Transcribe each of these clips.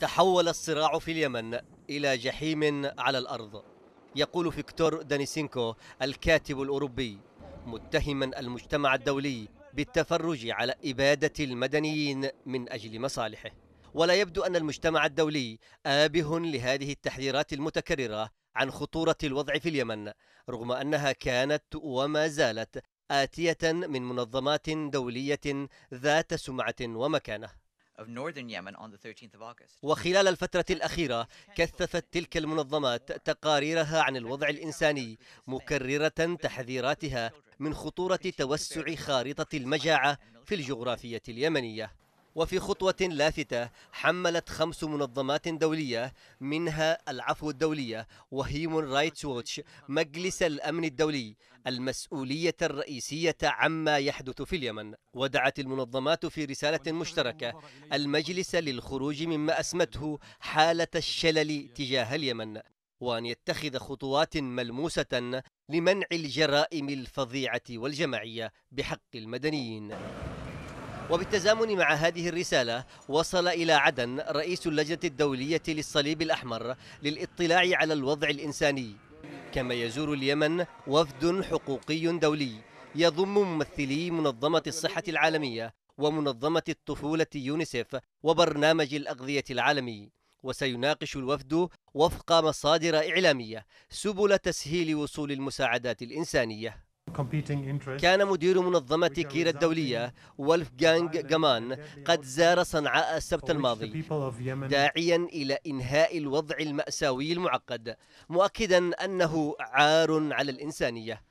تحول الصراع في اليمن إلى جحيم على الأرض يقول فيكتور دانيسينكو الكاتب الأوروبي متهما المجتمع الدولي بالتفرج على إبادة المدنيين من أجل مصالحه ولا يبدو أن المجتمع الدولي آبه لهذه التحذيرات المتكررة عن خطورة الوضع في اليمن رغم أنها كانت وما زالت آتية من منظمات دولية ذات سمعة ومكانة وخلال الفترة الأخيرة كثفت تلك المنظمات تقاريرها عن الوضع الإنساني مكررة تحذيراتها من خطورة توسع خارطة المجاعة في الجغرافية اليمنية وفي خطوة لافتة حملت خمس منظمات دولية منها العفو الدولية وهيمون رايتس ووتش مجلس الأمن الدولي المسؤولية الرئيسية عما يحدث في اليمن ودعت المنظمات في رسالة مشتركة المجلس للخروج مما أسمته حالة الشلل تجاه اليمن وأن يتخذ خطوات ملموسة لمنع الجرائم الفظيعة والجماعية بحق المدنيين وبالتزامن مع هذه الرسالة وصل إلى عدن رئيس اللجنة الدولية للصليب الأحمر للاطلاع على الوضع الإنساني كما يزور اليمن وفد حقوقي دولي يضم ممثلي منظمة الصحة العالمية ومنظمة الطفولة يونيسف وبرنامج الأغذية العالمي وسيناقش الوفد وفق مصادر إعلامية سبل تسهيل وصول المساعدات الإنسانية كان مدير منظمة كير الدولية جانج جامان uh, قد زار صنعاء السبت الماضي داعيا إلى إنهاء الوضع المأساوي المعقد مؤكدا أنه عار على الإنسانية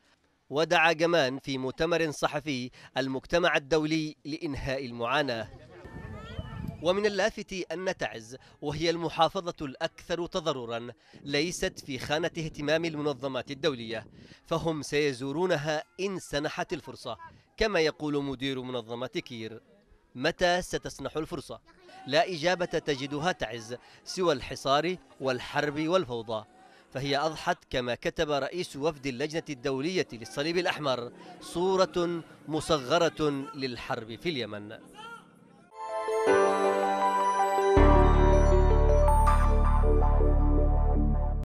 ودعا جمان في مؤتمر صحفي المجتمع الدولي لإنهاء المعاناة ومن اللافت أن تعز وهي المحافظة الأكثر تضررا ليست في خانة اهتمام المنظمات الدولية فهم سيزورونها إن سنحت الفرصة كما يقول مدير منظمة كير متى ستسنح الفرصة؟ لا إجابة تجدها تعز سوى الحصار والحرب والفوضى فهي أضحت كما كتب رئيس وفد اللجنة الدولية للصليب الأحمر صورة مصغرة للحرب في اليمن